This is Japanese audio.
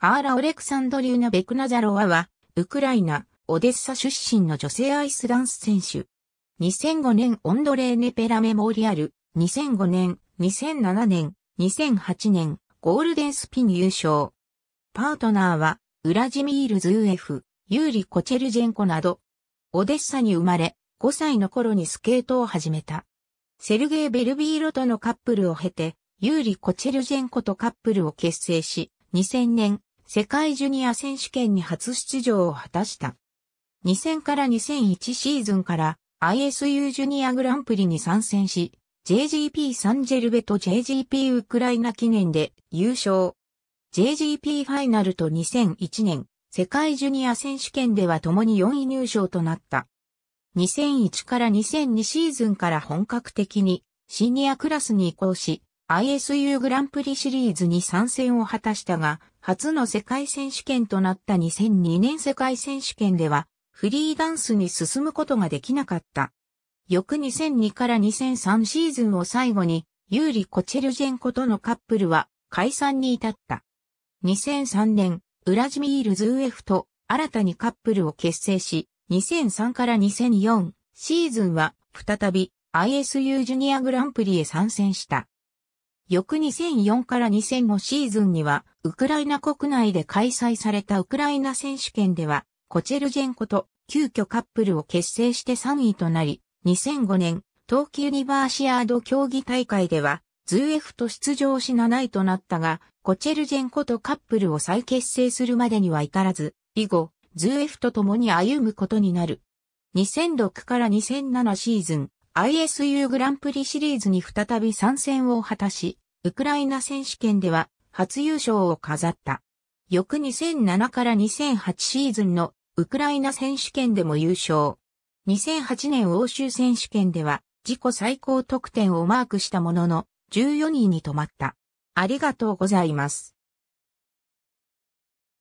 アーラ・オレクサンドリューナ・ベクナザロワは、ウクライナ、オデッサ出身の女性アイスダンス選手。2005年オンドレーネ・ペラメモリアル、2005年、2007年、2008年、ゴールデンスピン優勝。パートナーは、ウラジミール・ズーエフ、ユーリ・コチェルジェンコなど、オデッサに生まれ、5歳の頃にスケートを始めた。セルゲイ・ベルビーロとのカップルを経て、ユーリ・コチェルジェンコとカップルを結成し、2000年、世界ジュニア選手権に初出場を果たした。2000から2001シーズンから ISU ジュニアグランプリに参戦し、JGP サンジェルベと JGP ウクライナ記念で優勝。JGP ファイナルと2001年、世界ジュニア選手権では共に4位入賞となった。2001から2002シーズンから本格的にシニアクラスに移行し、ISU グランプリシリーズに参戦を果たしたが、初の世界選手権となった2002年世界選手権では、フリーダンスに進むことができなかった。翌2002から2003シーズンを最後に、ユーリ・コチェルジェンコとのカップルは解散に至った。2003年、ウラジミール・ズーエフと新たにカップルを結成し、2003から2004シーズンは再び ISU ジュニアグランプリへ参戦した。翌2004から2005シーズンには、ウクライナ国内で開催されたウクライナ選手権では、コチェルジェンコと急遽カップルを結成して3位となり、2005年、冬季ユニバーシアード競技大会では、ズーエフと出場し7位となったが、コチェルジェンコとカップルを再結成するまでには至らず、以後、ズーエフと共に歩むことになる。2006から2007シーズン、ISU グランプリシリーズに再び参戦を果たし、ウクライナ選手権では初優勝を飾った。翌2007から2008シーズンのウクライナ選手権でも優勝。2008年欧州選手権では自己最高得点をマークしたものの14位に止まった。ありがとうございます。